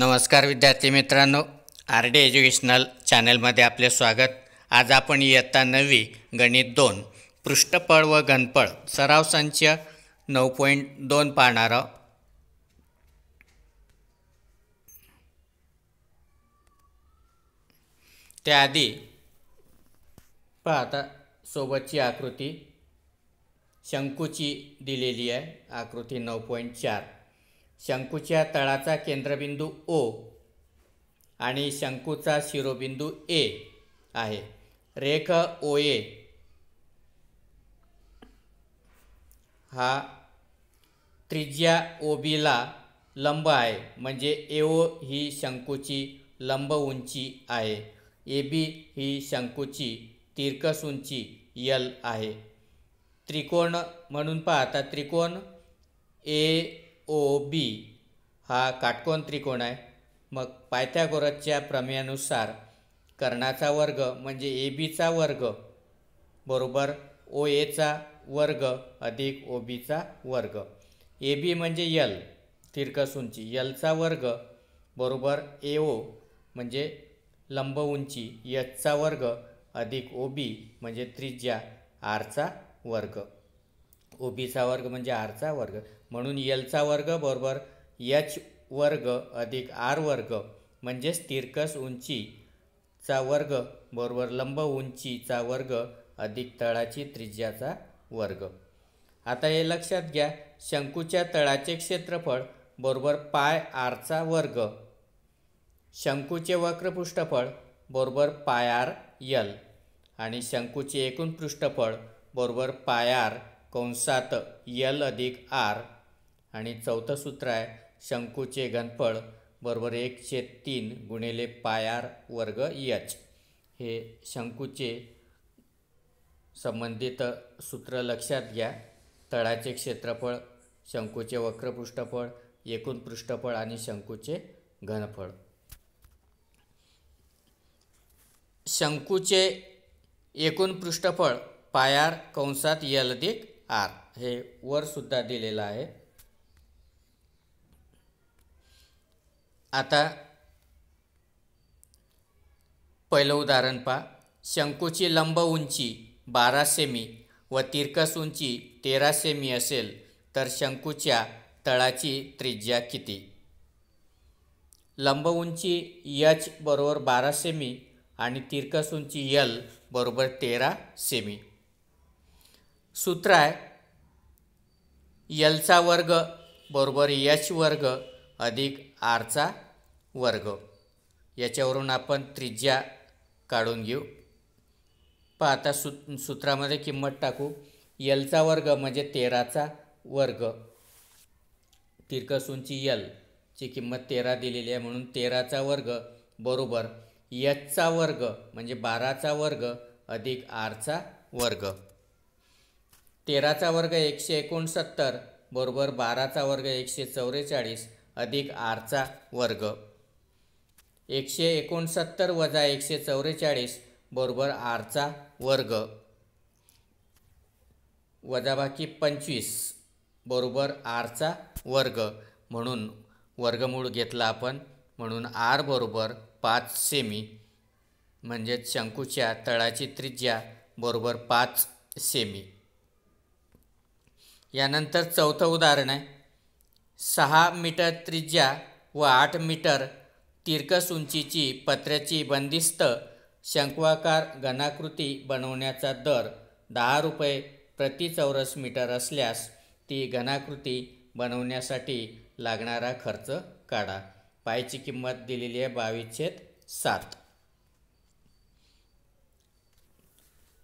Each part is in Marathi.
नमस्कार विद्यार्थी मित्रांनो आर डी एज्युकेशनल चॅनलमध्ये आपले स्वागत आज आपण इयत्ता नवी गणित दोन पृष्ठपळ व घनपळ सराव संच नऊ पॉईंट दोन पाहणार त्याआधी पाहता सोबतची आकृती शंकूची दिलेली आहे आकृती नऊ पॉईंट चार शंकूच्या तळाचा केंद्रबिंदू ओ आणि शंकूचा शिरोबिंदू ए आहे रेख ओ ए हा त्रिज्या ओ बीला लंब आहे म्हणजे ए ओ ही शंकूची लंब उंची आहे ए बी ही शंकूची तिरकस उंची यल आहे त्रिकोण म्हणून पाहता त्रिकोण ए ओ बी हा काटकोन त्रिकोण आहे मग पायथ्यागोरसच्या प्रमेयानुसार कर्णाचा वर्ग म्हणजे ए बीचा वर्ग बरोबर ओ एचा वर्ग अधिक ओ बीचा वर्ग ए बी म्हणजे यल तिरकस उंची यलचा वर्ग बरोबर ए ओ म्हणजे लंब उंची यचचा वर्ग अधिक ओ बी म्हणजे त्रिज्या आरचा वर्ग ओबीचा वर्ग म्हणजे आरचा वर्ग म्हणून यलचा वर्ग बरोबर यच वर्ग अधिक आर वर्ग म्हणजे तिरकस उंचीचा वर्ग बरोबर लंब उंचीचा वर्ग अधिक तळाची त्रिज्याचा वर्ग आता हे लक्षात घ्या शंकूच्या तळाचे क्षेत्रफळ बरोबर पाय आरचा वर्ग शंकूचे वक्रपृष्ठफळ बरोबर पाय आर यल आणि शंकूचे एकूण पृष्ठफळ बरोबर पाय आर कंसात यल अधिक आर आणि चौथं सूत्र आहे शंकूचे घनफळ बरोबर एकशे तीन गुणिले पायार वर्ग यच हे शंकूचे संबंधित सूत्र लक्षात घ्या तळाचे क्षेत्रफळ शंकूचे वक्रपृष्ठफळ एकूण पृष्ठफळ आणि शंकूचे घनफळ शंकूचे एकूण पृष्ठफळ पायार कंसात अधिक आर हे वर सुद्धा दिलेलं आहे आता पहिलं उदाहरण पहा शंकूची लंब उंची बारा सेमी व तिरकस उंची तेरा सेमी असेल तर शंकूच्या तळाची त्रिज्या किती लंब उंची यच बरोबर बारा सेमी आणि तिरकस उंची यल बरोबर तेरा सेमी सूत्र आहे यलचा वर्ग बरोबर यच वर्ग अधिक आरचा वर्ग याच्यावरून आपण त्रिज्या काढून घेऊ पहा आता सू सूत्रामध्ये किंमत टाकू यलचा वर्ग म्हणजे तेराचा वर्ग यल ची किंमत तेरा दिलेली आहे म्हणून तेराचा वर्ग बरोबर यचचा वर्ग म्हणजे बाराचा वर्ग अधिक आरचा वर्ग तेराचा वर्ग एकशे एकोणसत्तर बरोबर बाराचा वर्ग एकशे चौवेचाळीस अधिक आरचा वर्ग एकशे एकोणसत्तर वजा एकशे चौवेचाळीस बरोबर आरचा वर्ग वजाबाकी पंचवीस बरोबर आरचा वर्ग म्हणून वर्गमूळ घेतला आपण म्हणून आर बरोबर पाच सेमी म्हणजेच शंकूच्या तळाची त्रिज्या बरोबर पाच सेमी यानंतर चौथं उदाहरण आहे सहा मीटर त्रिज्या व आठ मीटर तिरकस उंचीची पत्र्याची बंदिस्त शंक्वाकार घनाकृती बनवण्याचा दर दहा रुपये प्रति चौरस मीटर असल्यास ती घनाकृती बनवण्यासाठी लागणारा खर्च काढा पायची किंमत दिलेली आहे बावीस सात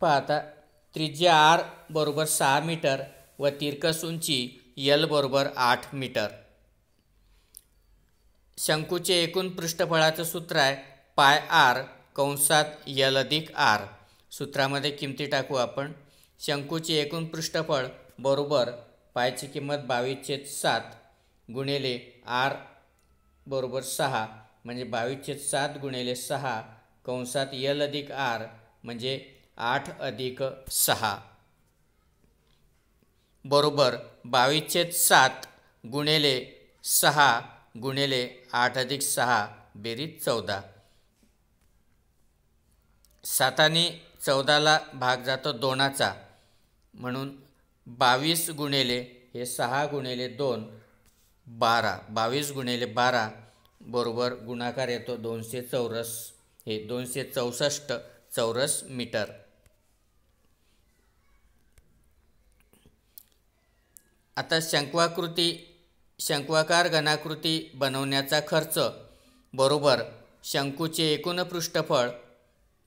पाहता त्रिज्या आर बरोबर सहा मीटर व तिरकस उंची यल बरोबर आठ मीटर शंकूचे एकूण पृष्ठफळाचं सूत्र आहे पाय आर कंसात यल अधिक आर सूत्रामध्ये किमती टाकू आपण शंकूचे एकूण पृष्ठफळ बरोबर पायची किंमत बावीस छेद सात गुणिले आर बरोबर सहा म्हणजे बावीस छेद सात गुणिले सहा कंसात यल अधिक आर म्हणजे आठ अधिक सहा बरोबर बावीसचे सात गुणेले सहा गुणेले आठ अधिक सहा बेरीज चौदा साताने चौदाला भाग जातो दोनाचा म्हणून बावीस गुणेले हे सहा गुणेले दोन बारा बावीस गुणेले बारा बरोबर गुणाकार येतो दोनशे चौरस हे दोनशे चौसष्ट चौरस मीटर आता शंकवाकृती शंकवाकार घनाकृती बनवण्याचा खर्च बरोबर शंकूचे एकूण पृष्ठफळ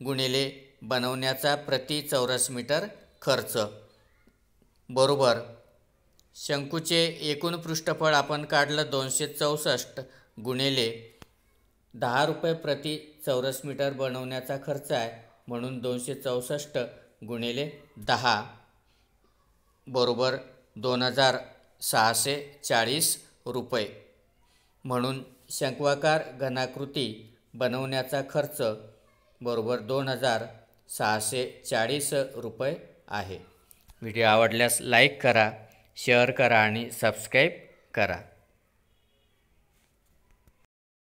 गुणिले बनवण्याचा प्रति चौरस मीटर खर्च बरोबर शंकूचे एकूण पृष्ठफळ आपण काढलं दोनशे चौसष्ट गुणिले दहा रुपये प्रति चौरस मीटर बनवण्याचा खर्च आहे म्हणून दोनशे चौसष्ट गुणिले दहा बरोबर दोन हजार सहाशे चाळीस रुपये म्हणून शंकवाकार घनाकृती बनवण्याचा खर्च बरोबर दोन हजार सहाशे चाळीस रुपये आहे व्हिडिओ आवडल्यास लाईक करा शेअर करा आणि सबस्क्राईब करा